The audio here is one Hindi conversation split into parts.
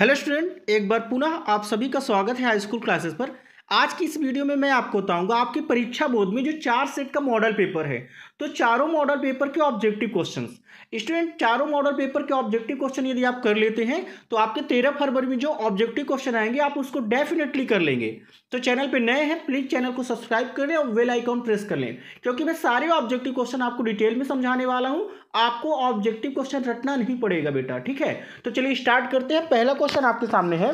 हेलो स्टूडेंट एक बार पुनः आप सभी का स्वागत है हाई स्कूल क्लासेस पर आज की इस वीडियो में मैं आपको बताऊंगा आपकी परीक्षा बोर्ड में जो चार सेट का मॉडल पेपर है तो चारों मॉडल पेपर के ऑब्जेक्टिव क्वेश्चन स्टूडेंट चारों मॉडल पेपर के ऑब्जेक्टिव क्वेश्चन यदि आप कर लेते हैं तो आपके तेरह फरवरी में जो ऑब्जेक्टिव क्वेश्चन आएंगे आप उसको डेफिनेटली कर लेंगे तो चैनल पर नए हैं प्लीज चैनल को सब्सक्राइब कर लें और वेल आइकॉन प्रेस कर लें क्योंकि मैं सारे ऑब्जेक्टिव क्वेश्चन आपको डिटेल में समझाने वाला हूँ आपको ऑब्जेक्टिव क्वेश्चन रटना नहीं पड़ेगा बेटा ठीक है तो चलिए स्टार्ट करते हैं पहला क्वेश्चन आपके सामने है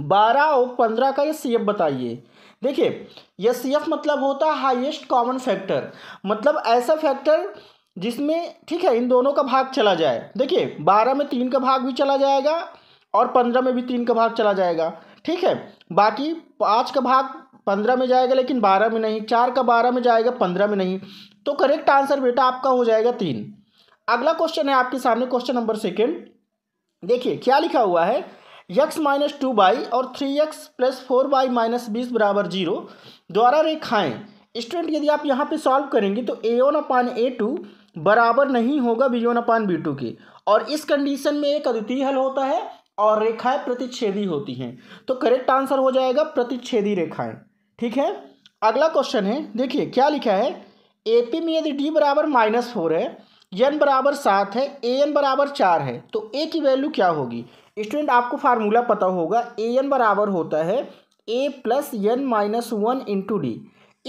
बारह और पंद्रह का एस बताइए देखिए एस मतलब होता है हाइएस्ट कॉमन फैक्टर मतलब ऐसा फैक्टर जिसमें ठीक है इन दोनों का भाग चला जाए देखिए बारह में तीन का भाग भी चला जाएगा और पंद्रह में भी तीन का भाग चला जाएगा ठीक है बाकी पाँच का भाग पंद्रह में जाएगा लेकिन बारह में नहीं चार का बारह में जाएगा पंद्रह में नहीं तो करेक्ट आंसर बेटा आपका हो जाएगा तीन अगला क्वेश्चन है आपके सामने क्वेश्चन नंबर सेकेंड देखिए क्या लिखा हुआ है यक्स माइनस टू बाई और three x plus four y minus बीस बराबर जीरो द्वारा रेखाएं स्टूडेंट यदि आप यहाँ पे सॉल्व करेंगे तो ए वन अपान ए टू बराबर नहीं होगा B one upon B two के और इस कंडीशन में एक अद्वितीय हल होता है और रेखाएं प्रतिच्छेदी होती हैं तो करेक्ट आंसर हो जाएगा प्रतिच्छेदी रेखाएँ ठीक है अगला क्वेश्चन है देखिए क्या लिखा है ए पी में यदि डी बराबर माइनस फोर है एन बराबर सात है ए एन बराबर चार है तो ए की वैल्यू क्या होगी स्टूडेंट आपको फार्मूला पता होगा ए एन बराबर होता है A plus N minus one into D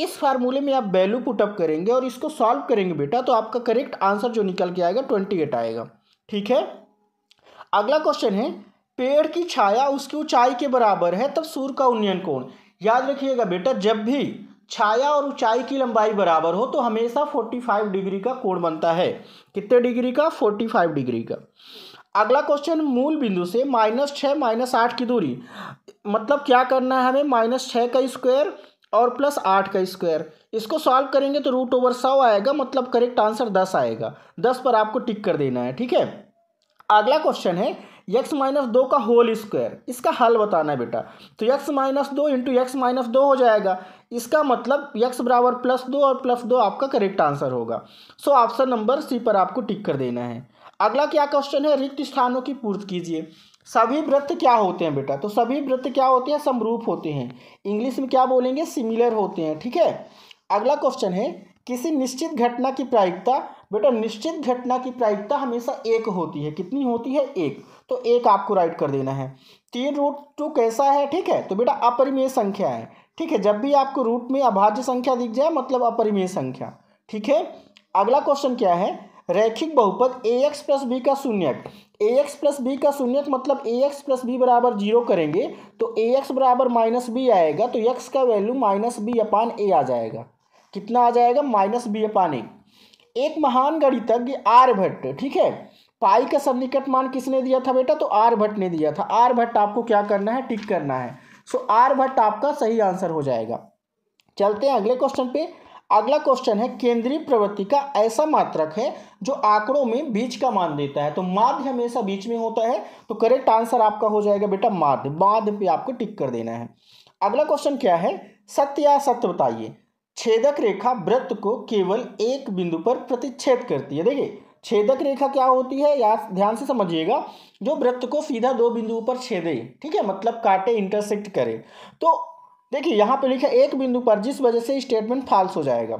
इस फार्मूले में आप वैल्यू पुटअप करेंगे और इसको सॉल्व करेंगे बेटा तो आपका करेक्ट आंसर जो निकल के आएगा ट्वेंटी एट आएगा ठीक है अगला क्वेश्चन है पेड़ की छाया उसकी ऊंचाई के बराबर है तब सूर्य का उन्नयन कोण याद रखिएगा बेटा जब भी छाया और ऊंचाई की लंबाई बराबर हो तो हमेशा फोर्टी फाइव डिग्री का कोण बनता है कितने डिग्री का फोर्टी फाइव डिग्री का अगला क्वेश्चन मूल बिंदु से माइनस छः माइनस आठ की दूरी मतलब क्या करना है हमें माइनस छः का स्क्वायर और प्लस आठ का स्क्वायर इसको सॉल्व करेंगे तो रूट ओवर सौ आएगा मतलब करेक्ट आंसर दस आएगा दस पर आपको टिक कर देना है ठीक है अगला क्वेश्चन है यक्स माइनस दो का होल स्क्वायर इसका हल बताना है बेटा तो यक्स माइनस दो इंटू यक्स माइनस दो हो जाएगा इसका मतलब यक्स बराबर प्लस दो और प्लस दो आपका करेक्ट आंसर होगा सो ऑप्शन नंबर सी पर आपको टिक कर देना है अगला क्या क्वेश्चन है रिक्त स्थानों की पूर्ति कीजिए सभी व्रत क्या होते हैं बेटा तो सभी व्रत क्या होते हैं समरूप होते हैं इंग्लिश में क्या बोलेंगे सिमिलर होते हैं ठीक है अगला क्वेश्चन है किसी निश्चित घटना की प्रायिकता बेटा निश्चित घटना की प्रायिकता हमेशा एक होती है कितनी होती है एक तो एक आपको राइट कर देना है तीन रूट टू कैसा है ठीक है तो बेटा अपरिमेय संख्या है ठीक है जब भी आपको रूट में अभाज्य संख्या दिख जाए मतलब अपरिमेय संख्या ठीक है अगला क्वेश्चन क्या है रैखिक बहुपद ए एक्स प्लस बी का शून्यक ए एक्स प्लस बी का शून्यक मतलब ए एक्स प्लस बी बराबर जीरो करेंगे तो ए एक्स बराबर माइनस बी आएगा तो एक्स का value minus B upon A आ जाएगा कितना आ जाएगा माइनस बी अपान ए एक महान गणितज्ञ आर भट्ट ठीक है पाई का सन्निकट मान किसने दिया था बेटा तो आर भट्ट ने दिया था आर भट्ट आपको क्या करना है टिक करना है सो आर भट्ट आपका सही आंसर हो जाएगा चलते हैं अगले क्वेश्चन पे अगला क्वेश्चन है केंद्रीय प्रवृत्ति का ऐसा मात्रक है जो आंकड़ों में बीच का मान देता है तो माध्य हमेशा बीच में होता है तो करेक्ट आंसर आपका हो जाएगा बेटा माध्य माध्य पे आपको टिक कर देना है अगला क्वेश्चन क्या है सत्य या सत्य बताइए छेदक रेखा वृत्त को केवल एक बिंदु पर प्रतिच्छेद करती है देखिए छेदक रेखा क्या होती है या ध्यान से समझिएगा जो वृत्त को सीधा दो बिंदुओं पर छेदे ठीक है मतलब काटे इंटरसेक्ट करे तो देखिए यहाँ पे लिखा एक बिंदु पर जिस वजह से स्टेटमेंट फाल्स हो जाएगा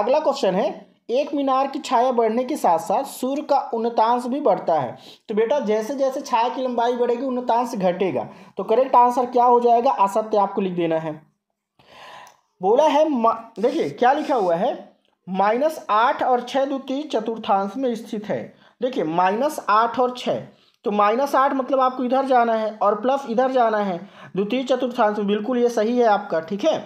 अगला क्वेश्चन है एक मीनार की छाया बढ़ने के साथ साथ सूर्य का उन्नतांश भी बढ़ता है तो बेटा जैसे जैसे छाया की लंबाई बढ़ेगी उन्नतांश घटेगा तो करेक्ट आंसर क्या हो जाएगा असत्य आपको लिख देना है बोला है देखिए क्या लिखा हुआ है माइनस आठ और छः द्वितीय चतुर्थांश में स्थित है देखिए माइनस आठ और छः तो माइनस आठ मतलब आपको इधर जाना है और प्लस इधर जाना है द्वितीय चतुर्थांश में बिल्कुल ये सही है आपका ठीक है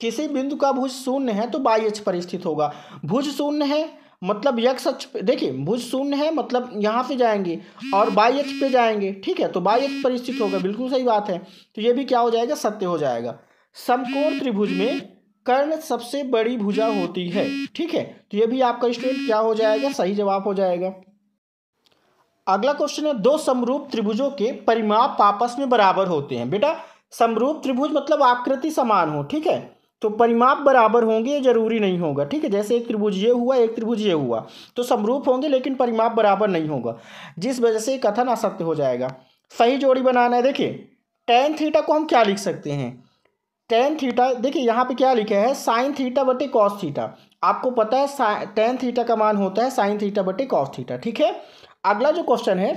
किसी बिंदु का भुज शून्य है तो बाई एच पर स्थित होगा भुज शून्य है मतलब यक्ष अक्ष पे देखिए भुज शून्य है मतलब यहाँ से जाएंगे और बाई एच पे जाएंगे ठीक है तो बाई एच पर स्थित होगा बिल्कुल सही बात है तो ये भी क्या हो जाएगा सत्य हो जाएगा समकोण त्रिभुज में कर्ण सबसे बड़ी भुजा होती है ठीक है तो ये भी आपका स्टूडेंट क्या हो जाएगा सही जवाब हो जाएगा अगला क्वेश्चन है दो समरूप त्रिभुजों के परिमाप आपस में बराबर होते हैं बेटा समरूप त्रिभुज मतलब आकृति समान हो ठीक है तो परिमाप बराबर होंगे ये जरूरी नहीं होगा ठीक है जैसे एक त्रिभुज ये हुआ एक त्रिभुज ये हुआ तो समरूप होंगे लेकिन परिमाप बराबर नहीं होगा जिस वजह से कथन असत्य हो जाएगा सही जोड़ी बनाना है देखिए टेन थीटा को हम क्या लिख सकते हैं टेन थीटा देखिए यहाँ पे क्या लिखा है साइन थीटा बटे कॉस थीटा आपको पता है टेन थीटा का मान होता है साइन थीटा बटे कॉस थीटा ठीक है अगला जो क्वेश्चन है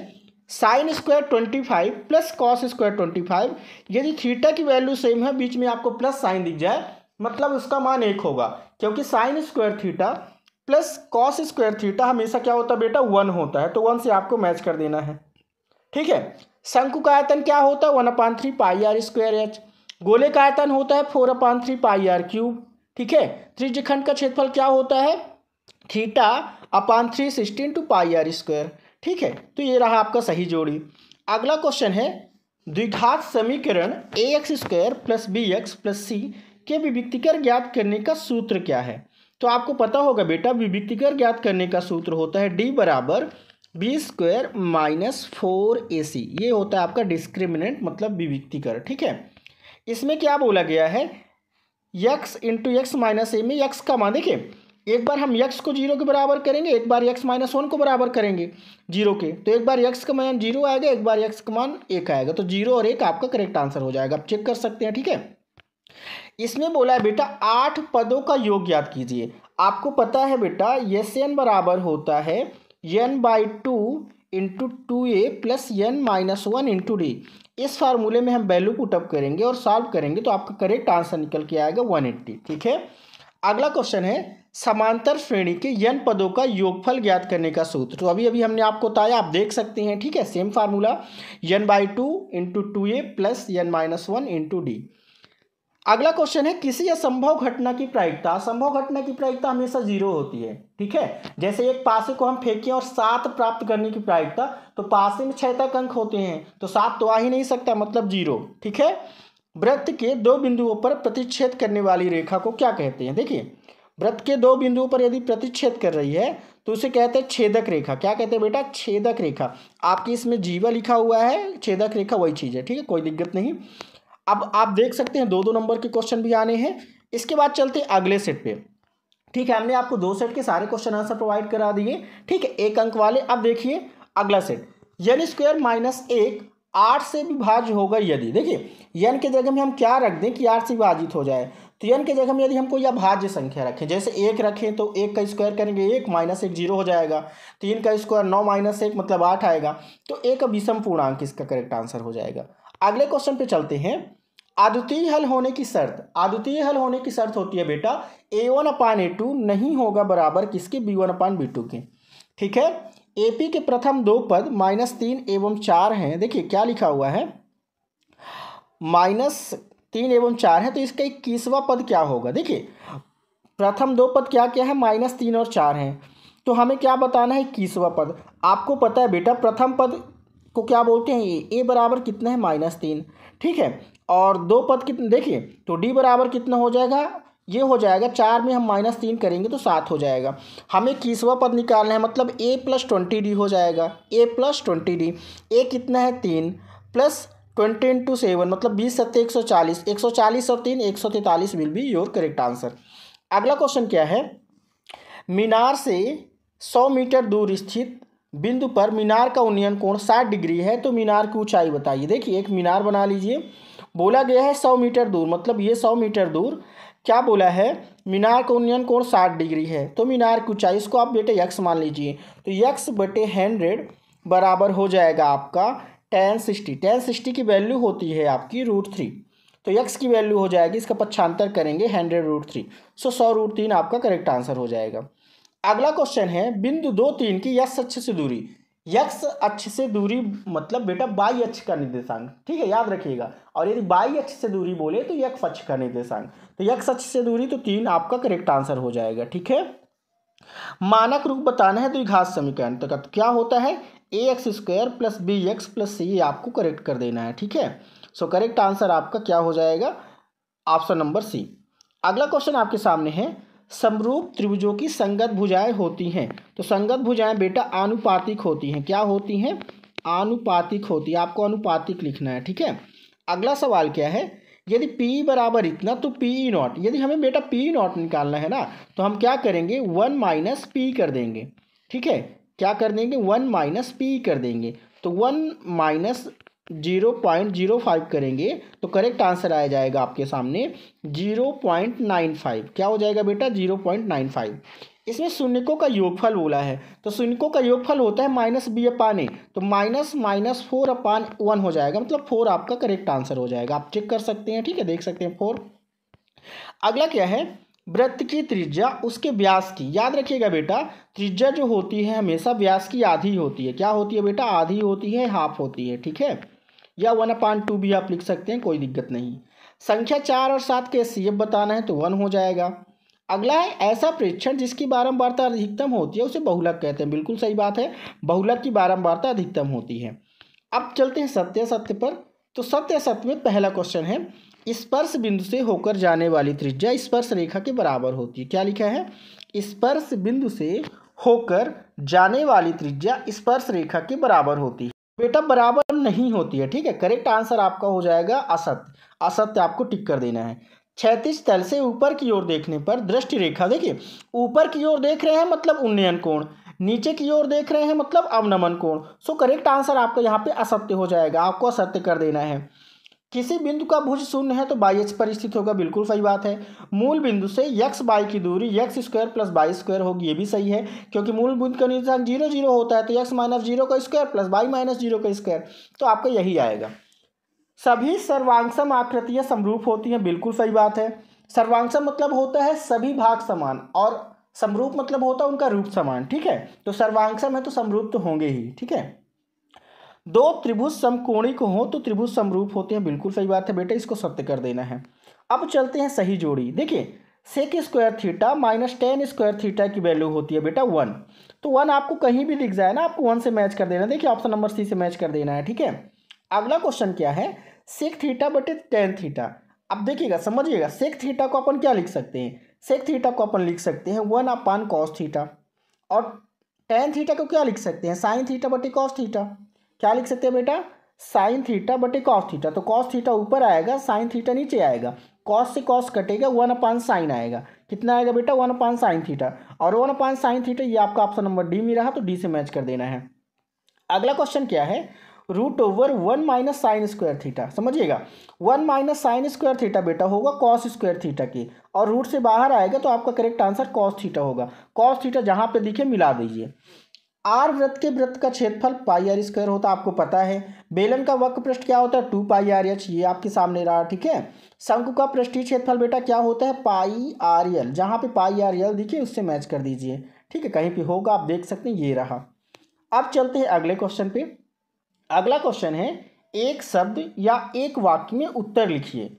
sine square twenty five plus cos square twenty five यदि थीटा की वैल्यू सेम है बीच में आपको प्लस साइन दिख जाए मतलब उसका मान एक होगा क्योंकि sine square theta plus cos square theta हमेशा क्या होता है बेटा वन होता है तो वन से आपको मैच कर देना है ठीक है शंकु का आयतन क्या होता है one upon three pi R square H गोले का आयतन होता है four upon three pi R cube ठीक है त्रिज्यखंड का क्षेत्रफल क्या होता है theta upon three sixteen two pi R square ठीक है तो ये रहा आपका सही जोड़ी अगला क्वेश्चन है द्विघात समीकरण A X square plus B X plus C के विभिक्तिकर ज्ञात करने का सूत्र क्या है तो आपको पता होगा बेटा विभिक्तिकर ज्ञात करने का सूत्र होता है डी बराबर B square minus four A C ये होता है आपका डिस्क्रिमिनेंट मतलब विभिक्तिकर ठीक है इसमें क्या बोला गया है x into x minus A में यक्स का मान देखिए एक बार हम यक्स को जीरो के बराबर करेंगे एक बार यक्स माइनस वन को बराबर करेंगे जीरो के तो एक बार यक्स का मान जीरो आएगा एक बार यक्स का मान एक आएगा तो जीरो और एक आपका करेक्ट आंसर हो जाएगा आप चेक कर सकते हैं ठीक है इसमें बोला है बेटा आठ पदों का योग याद कीजिए आपको पता है बेटा यस एन बराबर होता है n by two into two A plus N minus one into D इस फार्मूले में हम वैल्यू पुटअप करेंगे और सॉल्व करेंगे तो आपका करेक्ट आंसर निकल के आएगा वन एट्टी ठीक है अगला क्वेश्चन है समांतर श्रेणी के यन पदों का योगफल ज्ञात करने का सूत्र तो अभी अभी हमने आपको बताया आप देख सकते हैं ठीक है same formula n by two into two A plus n minus one into D अगला क्वेश्चन है किसी असंभव घटना की प्रायिकता असंभव घटना की प्रायिकता हमेशा जीरो होती है ठीक है जैसे एक पासे को हम फेंकें और सात प्राप्त करने की प्रायिकता तो पासे में छह तक अंक होते हैं तो सात तो आ ही नहीं सकता मतलब जीरो ठीक है वृत्त के दो बिंदुओं पर प्रतिच्छेद करने वाली रेखा को क्या कहते हैं देखिए वृत्त के दो बिंदुओं पर यदि प्रतिच्छेद कर रही है तो उसे कहते हैं छेदक रेखा क्या कहते हैं बेटा छेदक रेखा आपकी इसमें जीवा लिखा हुआ है छेदक रेखा वही चीज़ है ठीक है कोई दिक्कत नहीं अब आप देख सकते हैं दो दो नंबर के क्वेश्चन भी आने हैं इसके बाद चलते हैं अगले सेट पे ठीक है हमने आपको दो सेट के सारे क्वेश्चन आंसर प्रोवाइड करा दिए ठीक है एक अंक वाले अब देखिए अगला सेट यन स्क्वायर माइनस एक आठ से विभाज्य होगा यदि देखिए यन के जगह में हम क्या रख दें कि आठ से विभाजित हो जाए तो यन के जगह में यदि हमको यह भाज्य संख्या रखें जैसे एक रखें तो एक का स्क्वायर करेंगे एक माइनस एक जीरो हो जाएगा तीन का स्क्वायर नौ माइनस एक मतलब आठ आएगा तो एक विषम पूर्णांक इसका करेक्ट आंसर हो जाएगा अगले क्वेश्चन पे चलते हैं आद्वितीय हल होने की शर्त आद्वितीय हल होने की शर्त होती है बेटा ए वन अपान ए टू नहीं होगा बराबर किसके B one upon B two के ठीक है ए पी के प्रथम दो पद माइनस तीन एवं चार हैं देखिए क्या लिखा हुआ है माइनस तीन एवं चार है तो इसका इक्कीसवा पद क्या होगा देखिए प्रथम दो पद क्या क्या है माइनस तीन और चार हैं तो हमें क्या बताना है इक्कीसवा पद आपको पता है बेटा प्रथम पद को क्या बोलते हैं ए ए बराबर कितना है माइनस तीन ठीक है और दो पद कितने देखिए तो डी बराबर कितना हो जाएगा ये हो जाएगा चार में हम माइनस तीन करेंगे तो सात हो जाएगा हमें किसवा पद निकालना है मतलब ए प्लस ट्वेंटी डी हो जाएगा A plus twenty D A कितना है तीन प्लस ट्वेंटी इंटू सेवन मतलब बीस सत्तर एक सौ चालीस एक सौ चालीस और तीन एक सौ तैंतालीस will be your correct answer अगला क्वेश्चन क्या है मीनार से सौ मीटर दूर स्थित बिंदु पर मीनार का उन्नयन कोण साठ डिग्री है तो मीनार की ऊंचाई बताइए देखिए एक मीनार बना लीजिए बोला गया है सौ मीटर दूर मतलब ये सौ मीटर दूर क्या बोला है मीनार का उन्नयन कोण साठ डिग्री है तो मीनार की ऊंचाई इसको आप बेटे यक्स मान लीजिए तो यक्स बटे हंड्रेड बराबर हो जाएगा आपका टेन सिक्सटी टेन सिक्सटी की वैल्यू होती है आपकी रूट थ्री तो यक्स की वैल्यू हो जाएगी इसका पक्षांतर करेंगे हंड्रेड रूट थ्री सो सौ रूट तीन आपका करेक्ट आंसर हो जाएगा अगला क्वेश्चन है बिंदु दो तीन की यक्स अच्छे से दूरी यक्ष अक्ष से दूरी मतलब बेटा बाई अक्ष का निर्देशांक ठीक है याद रखिएगा और यदि बाई अक्ष से दूरी बोले तो यक्ष अक्ष का निर्देशांक तो यक्ष अक्ष से दूरी तो तीन आपका करेक्ट आंसर हो जाएगा ठीक है मानक रूप बताना है द्विघात समीकरण तो क्या होता है A X square plus B X plus C आपको करेक्ट कर देना है ठीक है सो करेक्ट आंसर आपका क्या हो जाएगा ऑप्शन नंबर सी अगला क्वेश्चन आपके सामने है समरूप त्रिभुजों की संगत भुजाएं होती हैं तो संगत भुजाएं बेटा आनुपातिक होती हैं क्या होती हैं आनुपातिक होती है आपको अनुपातिक लिखना है ठीक है अगला सवाल क्या है यदि पी बराबर इतना तो पी नॉट यदि हमें बेटा पी नॉट निकालना है ना तो हम क्या करेंगे वन माइनस पी कर देंगे ठीक है क्या कर देंगे वन माइनस पी कर देंगे तो one minus zero point zero five करेंगे तो करेक्ट आंसर आ जाएगा आपके सामने जीरो पॉइंट नाइन फाइव क्या हो जाएगा बेटा जीरो पॉइंट नाइन फाइव इसमें शून्यकों का योगफल बोला है तो शून्यकों का योगफल होता है माइनस बी अपान ए तो minus minus four upon one हो जाएगा मतलब फोर आपका करेक्ट आंसर हो जाएगा आप चेक कर सकते हैं ठीक है देख सकते हैं फोर अगला क्या है वृत्त की त्रिज्या उसके व्यास की याद रखिएगा बेटा त्रिज्या जो होती है हमेशा व्यास की आधी होती है क्या होती है बेटा आधी होती है हाफ होती है ठीक है या वन अपान टू भी आप लिख सकते हैं कोई दिक्कत नहीं संख्या चार और सात के सी एफ बताना है तो वन हो जाएगा अगला है ऐसा प्रेक्षण जिसकी बारंबारता अधिकतम होती है उसे बहुलक कहते हैं बिल्कुल सही बात है बहुलक की बारंबारता अधिकतम होती है अब चलते हैं सत्य सत्य पर तो सत्य सत्य में पहला क्वेश्चन है स्पर्श बिंदु से होकर जाने वाली त्रिज्या स्पर्श रेखा के बराबर होती है क्या लिखा है स्पर्श बिंदु से होकर जाने वाली त्रिज्या स्पर्श रेखा के बराबर होती है बेटा बराबर नहीं होती है ठीक है करेक्ट आंसर आपका हो जाएगा असत्य असत्य आपको टिक कर देना है छैतीस तल से ऊपर की ओर देखने पर दृष्टि रेखा देखिए ऊपर की ओर देख रहे हैं मतलब उन्नयन कोण नीचे की ओर देख रहे हैं मतलब अवनमन कोण सो करेक्ट आंसर आपका यहाँ पे असत्य हो जाएगा आपको असत्य कर देना है किसी बिंदु का भुज शून्य है तो बाई एक्स पर स्थित होगा बिल्कुल सही बात है मूल बिंदु से यक्स बाई की दूरी x square plus y square होगी ये भी सही है क्योंकि मूल बिंदु का निर्देशांक जीरो जीरो होता है तो यक्स माइनस जीरो का square plus y minus zero का स्क्वायर तो आपका यही आएगा सभी सर्वांगसम आकृतियाँ समरूप होती हैं बिल्कुल सही बात है सर्वांगसम मतलब होता है सभी भाग समान और समरूप मतलब होता है उनका रूप समान ठीक है तो सर्वांगसम है तो समरूप तो होंगे ही ठीक है दो त्रिभुज समकोणिक हो तो त्रिभुज समरूप होते हैं बिल्कुल सही बात है बेटा इसको सत्य कर देना है अब चलते हैं सही जोड़ी देखिए sec square theta minus tan square theta की वैल्यू होती है बेटा वन तो वन आपको कहीं भी दिख जाए ना आपको वन से मैच कर देना देखिए ऑप्शन नंबर सी से मैच कर देना है ठीक है अगला क्वेश्चन क्या है सेक थीटा बटे टेन थीटा अब देखिएगा समझिएगा सेक थीटा को अपन क्या लिख सकते हैं सेक थीटा को अपन लिख सकते हैं वन अपान कॉस थीटा और टेन थीटा को क्या लिख सकते हैं साइन थीटा बटे कॉस थीटा क्या लिख सकते हैं बेटा साइन थीटा बटे कॉस थीटा तो कॉस थीटा ऊपर आएगा साइन थीटा नीचे आएगा कॉस से कॉस कटेगा वन अपान साइन आएगा कितना आएगा बेटा वन अपान साइन थीटा और वन अपान साइन थीटा ये आपका ऑप्शन नंबर डी में रहा तो डी से मैच कर देना है अगला क्वेश्चन क्या है root over one minus sine square theta समझिएगा one minus sine square theta बेटा होगा कॉस स्क्वायर थीटा की और रूट से बाहर आएगा तो आपका करेक्ट आंसर कॉस थीटा होगा कॉस थीटा जहाँ पे दिखे मिला दीजिए आर व्रत के व्रत का क्षेत्रफल पाई आर स्क्वायर होता है आपको पता है बेलन का वक्र पृष्ठ क्या होता है टू पाई आर एच ये आपके सामने रहा ठीक है शंकु का पृष्ठीय क्षेत्रफल बेटा क्या होता है पाई आर एल जहाँ पे पाई आर एल देखिए उससे मैच कर दीजिए ठीक है कहीं पे होगा आप देख सकते हैं ये रहा अब चलते हैं अगले क्वेश्चन पे अगला क्वेश्चन है एक शब्द या एक वाक्य में उत्तर लिखिए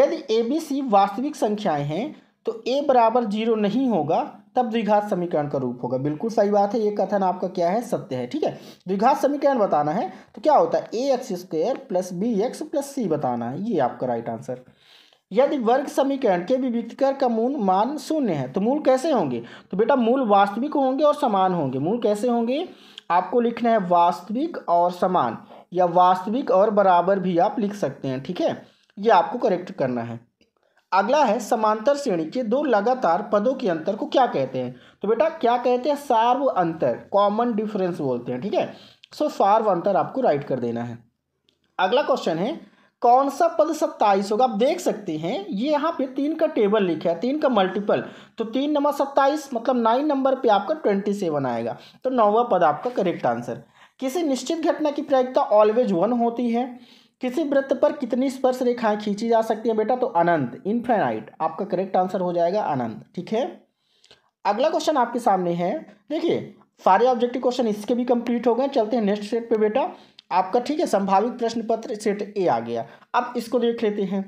यदि ए बी सी वास्तविक संख्याएं हैं तो ए बराबर जीरो नहीं होगा तब द्विघात समीकरण का रूप होगा बिल्कुल सही बात है ये कथन आपका क्या है सत्य है ठीक है द्विघात समीकरण बताना है तो क्या होता है A X square plus B X plus C बताना है ये आपका राइट आंसर यदि वर्ग समीकरण के विविधकर का मूल मान शून्य है तो मूल कैसे होंगे तो बेटा मूल वास्तविक होंगे और समान होंगे मूल कैसे होंगे आपको लिखना है वास्तविक और समान या वास्तविक और बराबर भी आप लिख सकते हैं ठीक है ये आपको करेक्ट करना है अगला है समांतर श्रेणी के दो लगातार पदों के अंतर को क्या कहते हैं तो बेटा क्या कहते हैं सार्व अंतर कॉमन डिफरेंस बोलते हैं ठीक है सो सार्व अंतर आपको राइट कर देना है अगला क्वेश्चन है कौन सा पद सत्ताईस होगा आप देख सकते हैं ये यहाँ पे तीन का टेबल लिखा है तीन का मल्टीपल तो तीन नंबर सत्ताईस मतलब नाइन नंबर पे आपका ट्वेंटी सेवन आएगा तो नौवा पद आपका करेक्ट आंसर किसी निश्चित घटना की प्रायिकता ऑलवेज वन होती है किसी वृत्त पर कितनी स्पर्श रेखाएं खींची जा सकती है बेटा तो अनंत इनफेनाइट आपका करेक्ट आंसर हो जाएगा अनंत ठीक है अगला क्वेश्चन आपके सामने है देखिए सारे ऑब्जेक्टिव क्वेश्चन इसके भी कंप्लीट हो गए चलते हैं नेक्स्ट सेट पे बेटा आपका ठीक है संभावित प्रश्न पत्र सेट ए आ गया अब इसको देख लेते हैं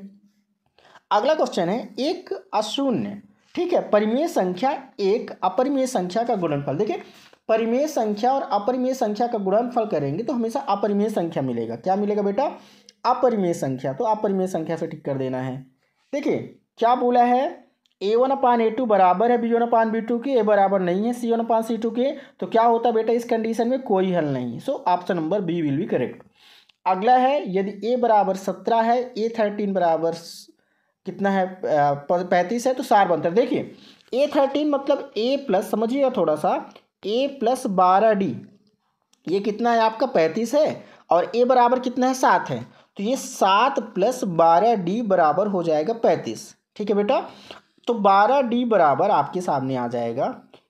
अगला क्वेश्चन है एक अशून्य ठीक है परिमेय संख्या एक अपरिमेय संख्या का गुणनफल देखिए परिमेय संख्या और अपरिमेय संख्या का गुणनफल करेंगे तो हमेशा अपरिमेय संख्या मिलेगा क्या मिलेगा बेटा अपरिमेय संख्या तो अपरिमेय संख्या से टिक कर देना है देखिए क्या बोला है ए वन अपान ए टू बराबर है B one upon B two के ए बराबर नहीं है सी वन अपान सी टू के तो क्या होता बेटा इस कंडीशन में कोई हल नहीं so option number B will be correct अगला है यदि ए बराबर सत्रह है ए थर्टीन बराबर कितना है पैंतीस है तो सार बनता है देखिए ए थर्टीन मतलब ए प्लस समझिएगा थोड़ा सा ए प्लस बारह डी ये कितना है आपका पैंतीस है और ए बराबर कितना है सात है तो ये सात प्लस बारह डी बराबर हो जाएगा पैंतीस ठीक है बेटा तो बारह डी बराबर आपके सामने आ जाएगा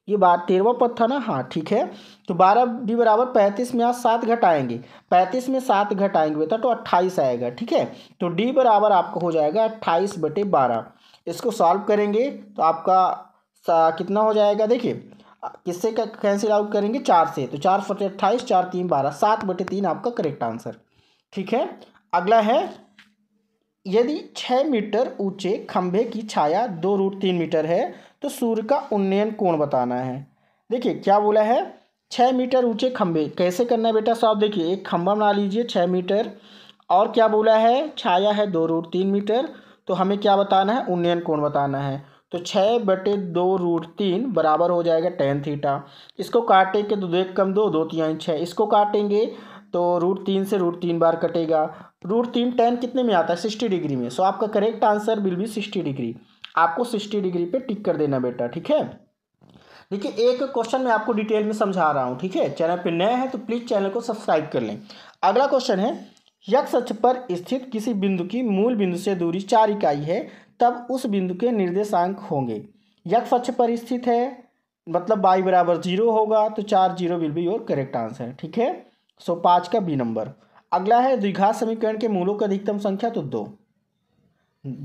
ये बात तेरहवा पद था ना हाँ ठीक है तो बारह डी बराबर पैंतीस में आज सात घटाएंगे पैंतीस में सात घटाएंगे बेटा तो अट्ठाईस आएगा ठीक है तो डी बराबर आपका हो जाएगा अट्ठाईस बटे बारह इसको सॉल्व करेंगे तो आपका कितना हो जाएगा देखिए किससे कैंसिल आउट करेंगे चार से तो चार फटे अट्ठाईस चार तीन बारह सात बटे तीन आपका करेक्ट आंसर ठीक है अगला है यदि छः मीटर ऊंचे खंभे की छाया दो रूट तीन मीटर है तो सूर्य का उन्नयन कोण बताना है देखिए क्या बोला है छः मीटर ऊंचे खंभे कैसे करना है बेटा साहब देखिए एक खंभा बना लीजिए छः मीटर और क्या बोला है छाया है दो रूट तीन मीटर तो हमें क्या बताना है उन्नयन कोण बताना है तो छः बटे दो रूट तीन बराबर हो जाएगा टेन थीटा इसको काटेंगे तो दो एक कम दो दो तीन छः इसको काटेंगे तो रूट तीन से रूट तीन बार कटेगा रूट तीन टेन कितने में आता है सिक्सटी डिग्री में सो आपका correct answer will be sixty degree आपको सिक्सटी डिग्री पे टिक कर देना बेटा ठीक है देखिए एक क्वेश्चन मैं आपको डिटेल में समझा रहा हूँ ठीक है चैनल पे नए हैं तो प्लीज़ चैनल को सब्सक्राइब कर लें अगला क्वेश्चन है यक्ष अक्ष पर स्थित किसी बिंदु की मूल बिंदु से दूरी चार इकाई है तब उस बिंदु के निर्देशांक होंगे यक्ष अक्ष पर स्थित है मतलब बाई बराबर जीरो होगा तो चार zero will be your correct answer ठीक है सो पाँच का बी नंबर अगला है द्विघात समीकरण के मूलों की अधिकतम संख्या तो दो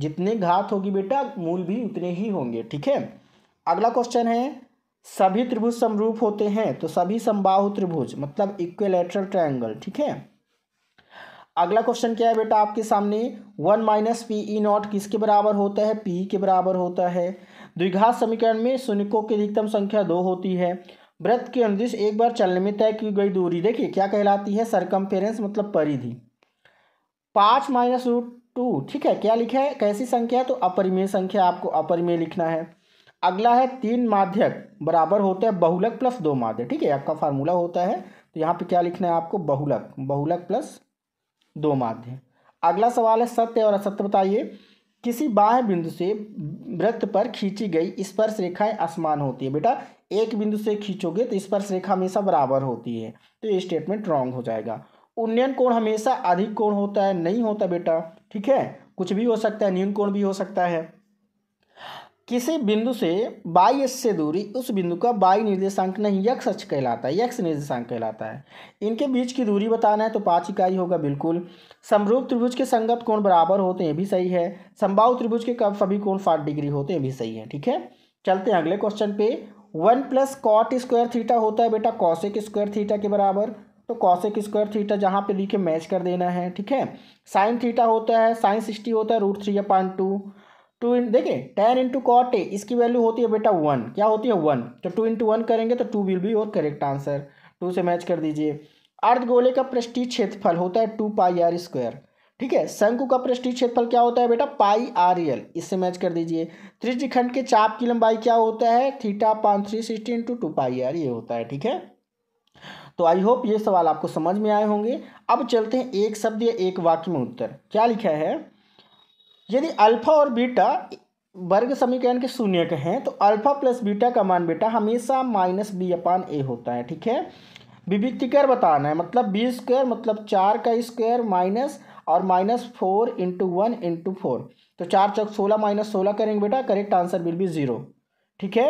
जितने घात होगी बेटा मूल भी उतने ही होंगे ठीक है अगला क्वेश्चन है सभी त्रिभुज समरूप होते हैं तो सभी संबाहु त्रिभुज मतलब इक्वेलेटरल ट्रायंगल ठीक है अगला क्वेश्चन क्या है बेटा आपके सामने one minus P E not किसके बराबर होता है पी के बराबर होता है द्विघात समीकरण में शून्यकों की अधिकतम संख्या दो होती है व्रत के अनुदेश एक बार चलने में तय की गई दूरी देखिए क्या कहलाती है सरकम मतलब परिधि पाँच माइनस रूट टू ठीक है क्या लिखा है कैसी संख्या है तो अपरिमेय संख्या आपको अपरिमेय लिखना है अगला है तीन माध्यक बराबर होता है बहुलक प्लस दो माध्य ठीक है आपका फार्मूला होता है तो यहाँ पे क्या लिखना है आपको बहुलक बहुलक प्लस दो माध्य अगला सवाल है सत्य और असत्य बताइए किसी बाह्य बिंदु से वृत्त पर खींची गई स्पर्श रेखाएं आसमान होती है बेटा एक बिंदु से खींचोगे तो स्पर्श रेखा हमेशा बराबर होती है तो ये स्टेटमेंट रॉन्ग हो जाएगा उन्नयन कोण हमेशा अधिक कोण होता है नहीं होता बेटा ठीक है कुछ भी हो सकता है न्यून कोण भी हो सकता है किसी बिंदु से बाई एस से दूरी उस बिंदु का बाई निर्देशांक नहीं यक्ष अक्ष कहलाता है यक्ष निर्देशांक कहलाता है इनके बीच की दूरी बताना है तो पाँच इकाई होगा बिल्कुल समरूप त्रिभुज के संगत कोण बराबर होते हैं भी सही है संभाव त्रिभुज के कब सभी कोण साठ डिग्री होते हैं भी सही है ठीक है चलते हैं अगले क्वेश्चन पे one plus cot square theta होता है बेटा कौशिक स्क्वायर थीटा के बराबर तो कौशिक स्क्वायर थीटा जहाँ पे लिखे मैच कर देना है ठीक है साइन थीटा होता है साइन सिक्सटी होता है रूट थ्री या पॉइंट टू टू इन देखिए टेन इंटू कॉट ए इसकी वैल्यू होती है बेटा वन क्या होती है वन तो टू इंटू वन करेंगे तो टू विल बी और करेक्ट आंसर टू से मैच कर दीजिए अर्धगोले का पृष्ठीय क्षेत्रफल होता है टू पाई आर स्क्वायर ठीक है शंकु का पृष्ठीय क्षेत्रफल क्या होता है बेटा पाई आर एल इससे मैच कर दीजिए त्रिज्यखंड के चाप की लंबाई क्या होता है थीटा पाँच three sixty into two pi R ये होता है ठीक है तो आई होप ये सवाल आपको समझ में आए होंगे अब चलते हैं एक शब्द या एक वाक्य में उत्तर क्या लिखा है यदि अल्फा और बीटा वर्ग समीकरण के शून्य के हैं तो अल्फा प्लस बीटा का मान बेटा हमेशा माइनस बी अपान ए होता है ठीक है विभिक्तिकर बताना है मतलब बी स्क्वायर मतलब चार का स्क्वायर माइनस और minus four into one into four तो चार चौक सोलह माइनस सोलह करेंगे बेटा correct answer will be zero ठीक है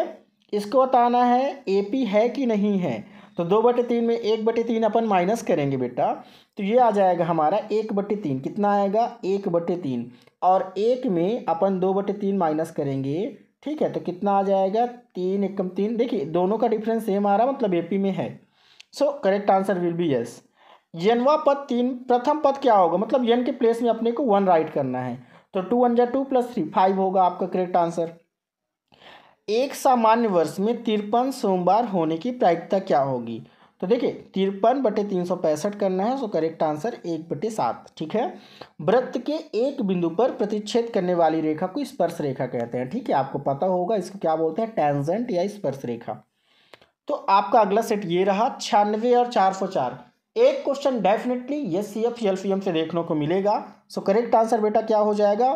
इसको बताना है ए पी है कि नहीं है तो दो बटे तीन में एक बटे तीन अपन माइनस करेंगे बेटा तो ये आ जाएगा हमारा एक बटे तीन कितना आएगा एक बटे तीन और एक में अपन दो बटे तीन माइनस करेंगे ठीक है तो कितना आ जाएगा तीन एकम तीन देखिए दोनों का डिफरेंस सेम आ रहा मतलब ए पी में है so correct answer will be yes यनवा पद तीन प्रथम पद क्या होगा मतलब यन के प्लेस में अपने को वन राइट करना है तो टू वन जै टू प्लस थ्री फाइव होगा आपका करेक्ट आंसर एक सामान्य वर्ष में तिरपन सोमवार होने की प्रायिकता क्या होगी तो देखिए तिरपन बटे तीन सौ पैंसठ करना है सो करेक्ट आंसर एक बटे सात ठीक है वृत्त के एक बिंदु पर प्रतिच्छेद करने वाली रेखा को स्पर्श रेखा कहते हैं ठीक है आपको पता होगा इसको क्या बोलते हैं टेंजेंट या स्पर्श रेखा तो आपका अगला सेट ये रहा छियानवे और चार सौ चार एक question definitely S C F L C M से देखने को मिलेगा सो करेक्ट आंसर बेटा क्या हो जाएगा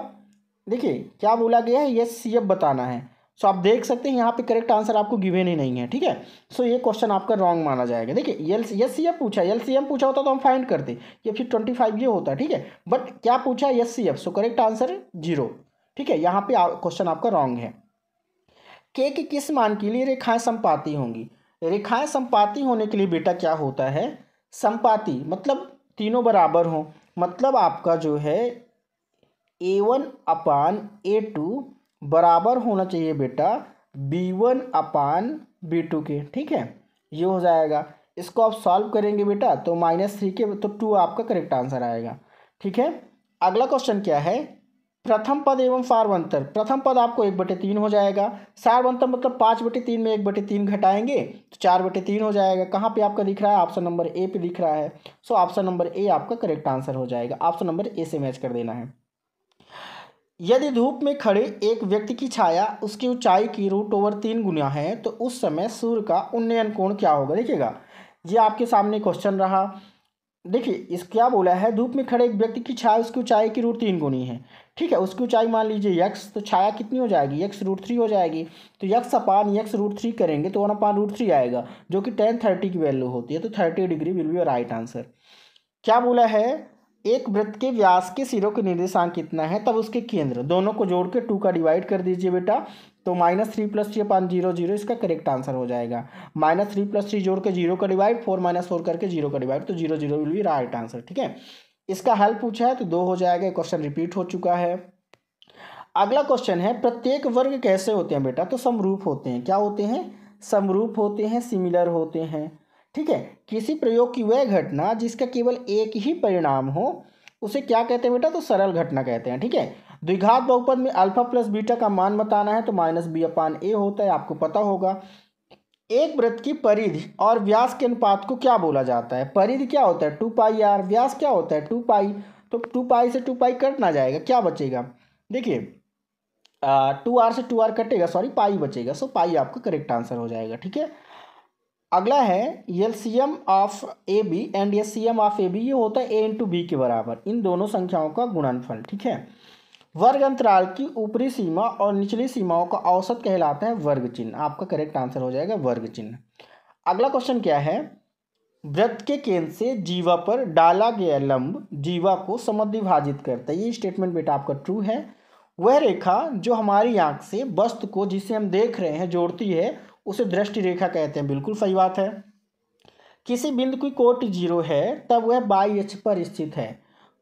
देखिए क्या बोला गया है यस सी एफ बताना है सो so, आप देख सकते हैं यहाँ पे करेक्ट आंसर आपको गिवेन ही नहीं है ठीक है सो so, ये क्वेश्चन आपका रॉन्ग माना जाएगा देखिए एल एस सी एफ पूछा एल सी एम पूछा होता तो हम फाइंड करते ये फिर ट्वेंटी फाइव ये होता ठीक है बट क्या पूछा S C F so correct answer zero ठीक है यहाँ पे क्वेश्चन आपका रॉन्ग है के के किस मान के लिए रेखाएं संपाती होंगी रेखाएं संपाती होने के लिए बेटा क्या होता है संपाति मतलब तीनों बराबर हों मतलब आपका जो है ए वन अपान ए टू बराबर होना चाहिए बेटा B one upon B two के ठीक है ये हो जाएगा इसको आप सॉल्व करेंगे बेटा तो माइनस थ्री के तो टू आपका करेक्ट आंसर आएगा ठीक है अगला क्वेश्चन क्या है प्रथम पद एवं सार्वंतर प्रथम पद आपको एक बटे तीन हो जाएगा सार्वंतर मतलब पाँच बटे तीन में एक बटे तीन घटाएंगे तो चार बटे तीन हो जाएगा कहाँ पे आपका दिख रहा है ऑप्शन नंबर ए पे दिख रहा है सो ऑप्शन नंबर ए आपका करेक्ट आंसर हो जाएगा ऑप्शन नंबर ए से मैच कर देना है यदि धूप में खड़े एक व्यक्ति की छाया उसकी ऊंचाई की रूट ओवर तीन गुना है तो उस समय सूर्य का उन्नयन कोण क्या होगा देखिएगा ये आपके सामने क्वेश्चन रहा देखिए इस क्या बोला है धूप में खड़े एक व्यक्ति की छाया उसकी ऊंचाई की रूट तीन गुनी है ठीक है उसकी ऊंचाई मान लीजिए यक्स तो छाया कितनी हो जाएगी यक्स रूट थ्री हो जाएगी तो x upon x root three करेंगे तो वन अपान रूट थ्री आएगा जो कि टेन थर्टी की वैल्यू होती है तो thirty degree will be right answer क्या बोला है एक वृत्त के व्यास के सिरों के निर्देशांक कितना है तब उसके केंद्र दोनों को जोड़ के टू का डिवाइड कर दीजिए बेटा तो minus three plus three upon zero zero इसका करेक्ट आंसर हो जाएगा माइनस थ्री प्लस थ्री जोड़ के जीरो का डिवाइड फोर माइनस फोर करके जीरो का डिवाइड तो zero zero will be right answer ठीक है इसका हल पूछा है तो दो हो जाएगा क्वेश्चन रिपीट हो चुका है अगला क्वेश्चन है प्रत्येक वर्ग कैसे होते हैं बेटा तो समरूप होते हैं क्या होते हैं समरूप होते हैं सिमिलर होते हैं ठीक है किसी प्रयोग की वह घटना जिसका केवल एक ही परिणाम हो उसे क्या कहते हैं बेटा तो सरल घटना कहते हैं ठीक है द्विघात बहुपद में अल्फा प्लस बीटा का मान बताना है तो माइनस बी अपान ए होता है आपको पता होगा एक व्रत की परिधि और व्यास के अनुपात को क्या बोला जाता है परिधि क्या होता है टू पाई आर व्यास क्या होता है टू पाई तो टू पाई से टू पाई कट ना जाएगा क्या बचेगा देखिए टू आर से टू आर कटेगा सॉरी पाई बचेगा सो पाई आपका करेक्ट आंसर हो जाएगा ठीक है अगला है L C M of A B and L C M of A B ये होता है ए इंटू बी के बराबर इन दोनों संख्याओं का गुणनफल ठीक है वर्ग अंतराल की ऊपरी सीमा और निचली सीमाओं का औसत कहलाते हैं वर्ग चिन्ह आपका करेक्ट आंसर हो जाएगा वर्ग चिन्ह अगला क्वेश्चन क्या है व्रत के केंद्र से जीवा पर डाला गया लंब जीवा को समद्विभाजित करता है ये स्टेटमेंट बेटा आपका ट्रू है वह रेखा जो हमारी आंख से वस्तु को जिसे हम देख रहे हैं जोड़ती है उसे दृष्टि रेखा कहते हैं बिल्कुल सही बात है किसी बिंदु की कोट जीरो है तब वह बाई अक्ष पर स्थित है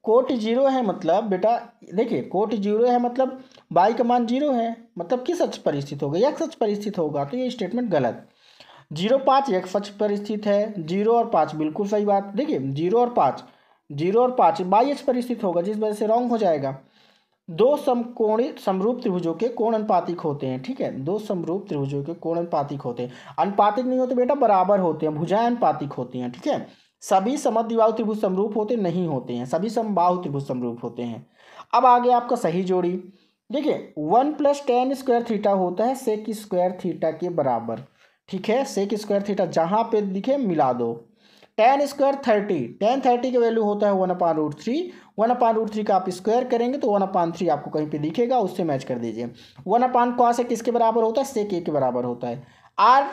कोट जीरो है मतलब बेटा देखिए कोट जीरो है मतलब बाई का मान जीरो है मतलब किस अक्ष पर स्थित होगा एक अक्ष पर स्थित होगा तो ये स्टेटमेंट गलत जीरो पाँच एक अक्ष पर स्थित है जीरो और पाँच बिल्कुल सही बात देखिए जीरो और पाँच जीरो और पाँच बाई अक्ष पर स्थित होगा जिस वजह से रॉन्ग हो जाएगा दो समकोणी समरूप त्रिभुजों के कोण अनुपातिक होते हैं ठीक है दो समरूप त्रिभुजों के कोण अनुपातिक होते हैं अनुपातिक नहीं होते बेटा बराबर होते हैं भुजाएं अनुपातिक होती हैं ठीक है सभी समद्विबाहु त्रिभुज समरूप होते नहीं होते हैं सभी समबाहु त्रिभुज समरूप होते हैं अब आ गया आपका सही जोड़ी देखिए one plus tan square theta होता है सेक स्क्वायर थीटा के बराबर ठीक है सेक स्क्वायर थीटा जहाँ पे दिखे मिला दो tan square thirty tan thirty का वैल्यू होता है one upon root three one upon root three का आप स्क्वायर करेंगे तो वन अपान थ्री आपको कहीं पे दिखेगा उससे मैच कर दीजिए वन अपान कॉस ए किसके बराबर होता है सेक ए के बराबर होता है आर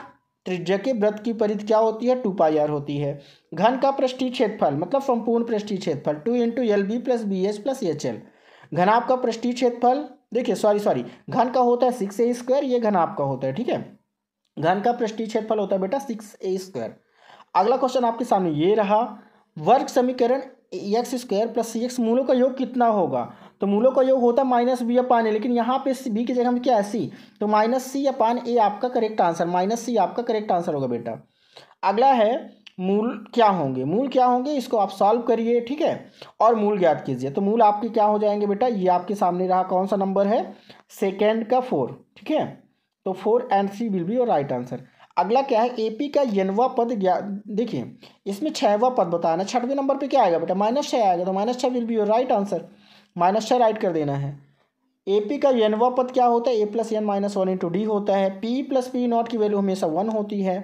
त्रिज्या के व्रत की परिधि क्या होती है टू पाई आर होती है घन का पृष्ठी क्षेत्रफल मतलब संपूर्ण पृष्ठी क्षेत्रफल two into L B plus B H plus H L घन आपका पृष्ठी क्षेत्रफल देखिए सॉरी सॉरी घन का होता है सिक्स ए स्क्वायर ये घन आपका होता है ठीक है घन का पृष्ठी क्षेत्रफल होता है बेटा सिक्स ए स्क्वायर अगला क्वेश्चन आपके सामने ये रहा वर्ग समीकरण X square plus C X मूलों का योग कितना होगा तो मूलों का योग होता है माइनस बी या पान ए लेकिन यहाँ पे बी की जगह में क्या है सी तो माइनस सी या पान ए आपका करेक्ट आंसर माइनस सी आपका करेक्ट आंसर होगा बेटा अगला है मूल क्या होंगे मूल क्या होंगे इसको आप सॉल्व करिए ठीक है और मूल ज्ञात कीजिए तो मूल आपके क्या हो जाएंगे बेटा ये आपके सामने रहा कौन सा नंबर है सेकेंड का फोर ठीक है तो four and C will be और राइट आंसर अगला क्या है एपी का यनवा पद ज्ञा देखिए इसमें छवा पद बताना छठवें नंबर पे क्या आएगा बेटा माइनस छः आएगा तो माइनस छः will be your right answer minus से राइट कर देना है ए पी का एनवा पद क्या होता है A plus N minus one into D होता है पी प्लस पी नॉट की वैल्यू हमेशा वन होती है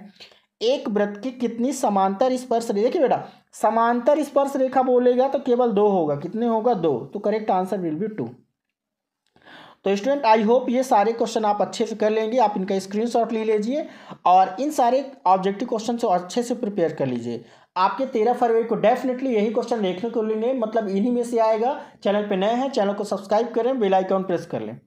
एक व्रत की कितनी समांतर स्पर्श रेखा देखिए बेटा समांतर स्पर्श रेखा बोलेगा तो केवल दो होगा कितने होगा दो तो correct answer will be two तो स्टूडेंट आई होप ये सारे क्वेश्चन आप अच्छे से कर लेंगे आप इनका स्क्रीनशॉट ले लीजिए और इन सारे ऑब्जेक्टिव क्वेश्चन से अच्छे से प्रिपेयर कर लीजिए आपके तेरह फरवरी को डेफिनेटली यही क्वेश्चन देखने को लेंगे मतलब इन्हीं में से आएगा चैनल पे नए हैं चैनल को सब्सक्राइब करें बेल आइकॉन प्रेस कर लें